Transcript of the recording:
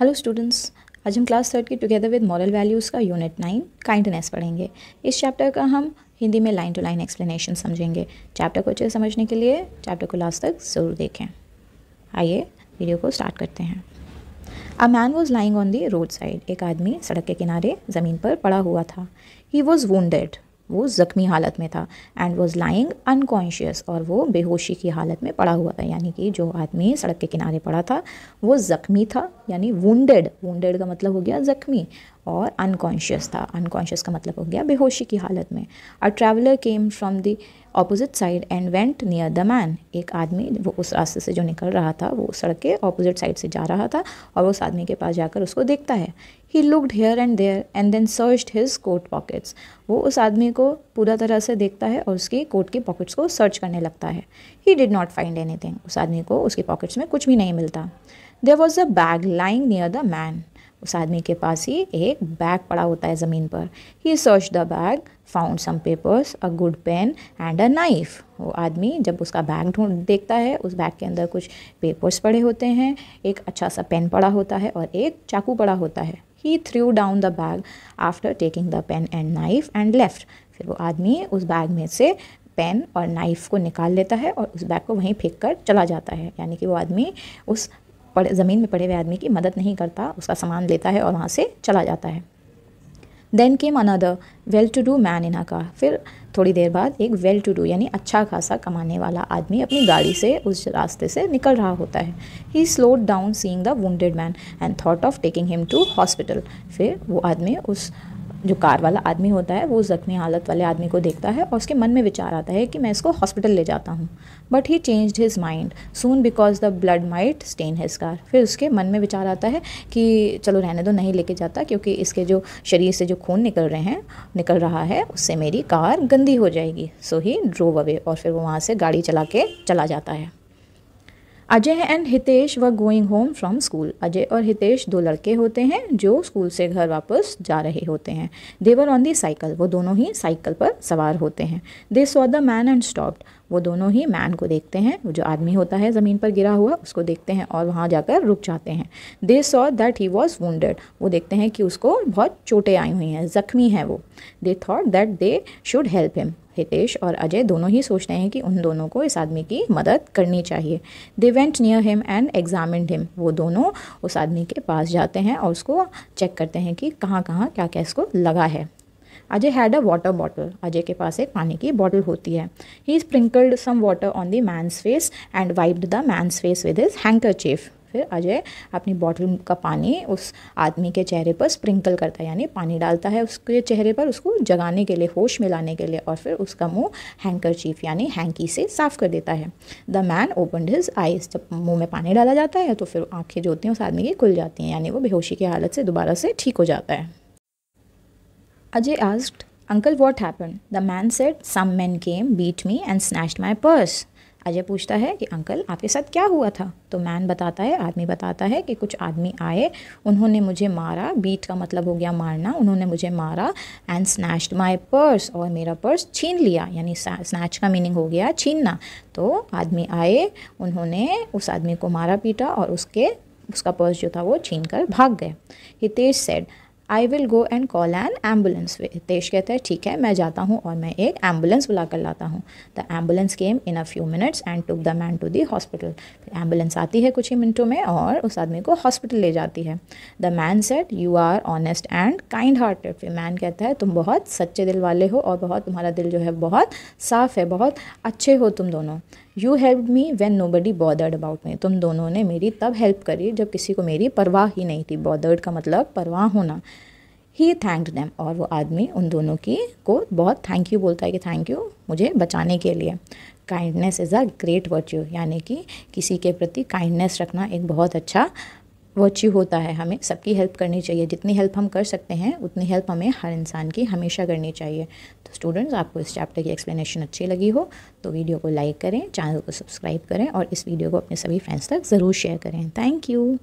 Hello students आज हम class third के टुगेदर विद मॉरल वैल्यूज़ का यूनिट नाइन काइंडनेस पढ़ेंगे इस चैप्टर का हम हिंदी में लाइन टू लाइन एक्सप्लेनेशन समझेंगे चैप्टर को अच्छे समझने के लिए चैप्टर को लास्ट तक ज़रूर देखें आइए वीडियो को स्टार्ट करते हैं a man was lying on the road side एक आदमी सड़क के किनारे ज़मीन पर पड़ा हुआ था ही वॉज़ वेड वो ज़ख्मी हालत में था एंड वॉज लाइंग अनकॉन्शियस और वो बेहोशी की हालत में पड़ा हुआ था यानी कि जो आदमी सड़क के किनारे पड़ा था वो ज़ख्मी था यानी वूंडेड वूंडेड का मतलब हो गया ज़ख्मी और अनकॉन्शियस था अनकॉन्शियस का मतलब हो गया बेहोशी की हालत में a traveller came from the opposite side and went near the man एक आदमी वो उस रास्ते से जो निकल रहा था वो सड़क के ऑपोजिट साइड से जा रहा था और उस आदमी के पास जाकर उसको देखता है he looked here and there and then search his coat pockets वो उस आदमी को पूरा तरह से देखता है और उसकी कोट के पॉकेट्स को सर्च करने लगता है he did not find anything उस आदमी को उसके पॉकेट्स में कुछ भी नहीं मिलता there was a bag lying near the man उस आदमी के पास ही एक बैग पड़ा होता है ज़मीन पर he search the bag found some papers a good pen and a knife वो आदमी जब उसका बैग ढूंढ देखता है उस बैग के अंदर कुछ पेपर्स पड़े होते हैं एक अच्छा सा पेन पड़ा होता है और एक चाकू पड़ा होता है he threw down the bag after taking the pen and knife and left फिर वो आदमी उस बैग में से पेन और नाइफ को निकाल लेता है और उस बैग को वहीं फेंक कर चला जाता है यानी कि वो आदमी उस पड़े ज़मीन में पड़े हुए आदमी की मदद नहीं करता उसका सामान लेता है और वहाँ से चला जाता है then came another well to do man in का फिर थोड़ी देर बाद एक वेल टू डू यानी अच्छा खासा कमाने वाला आदमी अपनी गाड़ी से उस रास्ते से निकल रहा होता है he slowed down seeing the wed man and thought of taking him to hospital फिर वो आदमी उस जो कार वाला आदमी होता है वो ज़ख्मी हालत वाले आदमी को देखता है और उसके मन में विचार आता है कि मैं इसको हॉस्पिटल ले जाता हूँ but he change his mind soon because the blood might stain his car फिर उसके मन में विचार आता है कि चलो रहने दो नहीं लेके जाता क्योंकि इसके जो शरीर से जो खून निकल रहे हैं निकल रहा है उससे मेरी कार गंदी हो जाएगी सो ही ड्रोव अवे और फिर वो वहाँ से गाड़ी चला के चला जाता है Ajay and Hitesh were going home from school Ajay और हितेश दो लड़के होते हैं जो स्कूल से घर वापस जा रहे होते हैं देवर ऑन दी साइकिल वो दोनों ही साइकिल पर सवार होते हैं they saw the man and stopped वो दोनों ही मैन को देखते हैं वो जो आदमी होता है ज़मीन पर गिरा हुआ उसको देखते हैं और वहाँ जाकर रुक जाते हैं they saw that he was wed वो देखते हैं कि उसको बहुत चोटें आई हुई हैं ज़ख्मी हैं वो they thought that they should help him Hitesh और अजय दोनों ही सोचते हैं कि उन दोनों को इस आदमी की मदद करनी चाहिए they went near him and examine him वो दोनों उस आदमी के पास जाते हैं और उसको चेक करते हैं कि कहाँ कहाँ क्या क्या इसको लगा है Ajay had a water bottle Ajay के पास एक पानी की बॉटल होती है he sprinkled some water on the man's face and wiped the man's face with his handkerchief फिर अजय अपनी बॉटल का पानी उस आदमी के चेहरे पर स्प्रिंकल करता है यानी पानी डालता है उसके चेहरे पर उसको जगाने के लिए होश में लाने के लिए और फिर उसका मुंह चीफ यानी हैंकी से साफ कर देता है the man open his eyes जब मुंह में पानी डाला जाता है तो फिर आंखें जो होती हैं उस आदमी की खुल जाती हैं यानी वो बेहोशी की हालत से दोबारा से ठीक हो जाता है Ajay asked, Uncle, what happened? The man said, Some men came, beat me and snatched my purse. Ajay पूछता है कि अंकल आपके साथ क्या हुआ था तो मैन बताता है आदमी बताता है कि कुछ आदमी आए उन्होंने मुझे मारा बीट का मतलब हो गया मारना उन्होंने मुझे मारा एंड स्नैच्ड माय पर्स और मेरा पर्स छीन लिया यानी स्नैच का मीनिंग हो गया छीनना तो आदमी आए उन्होंने उस आदमी को मारा पीटा और उसके उसका पर्स जो था वो छीन कर भाग गए Hitesh said I will go and call an ambulance Ritesh कहता है ठीक है मैं जाता हूँ और मैं एक एम्बुलेंस बुला कर लाता हूँ the ambulance came in a few minutes and took the man to the hospital ambulance आती है कुछ ही मिनटों में और उस आदमी को हॉस्पिटल ले जाती है the man said you are honest and kind hearted फिर मैन कहता है तुम बहुत सच्चे दिल वाले हो और बहुत तुम्हारा दिल जो है बहुत साफ़ है बहुत अच्छे हो तुम दोनों you help me when nobody bothered about me तुम दोनों ने मेरी तब हेल्प करी जब किसी को मेरी परवाह ही नहीं थी बॉदर्ड का मतलब परवाह होना ही थैंक डैम और वो आदमी उन दोनों की को बहुत थैंक यू बोलता है कि थैंक यू मुझे बचाने के लिए kindness is a great virtue यानी कि किसी के प्रति काइंडनेस रखना एक बहुत अच्छा वो अच्छी होता है हमें सबकी हेल्प करनी चाहिए जितनी हेल्प हम कर सकते हैं उतनी हेल्प हमें हर इंसान की हमेशा करनी चाहिए तो स्टूडेंट्स आपको इस चैप्टर की एक्सप्लेनेशन अच्छी लगी हो तो वीडियो को लाइक करें चैनल को सब्सक्राइब करें और इस वीडियो को अपने सभी फ्रेंड्स तक ज़रूर शेयर करें थैंक यू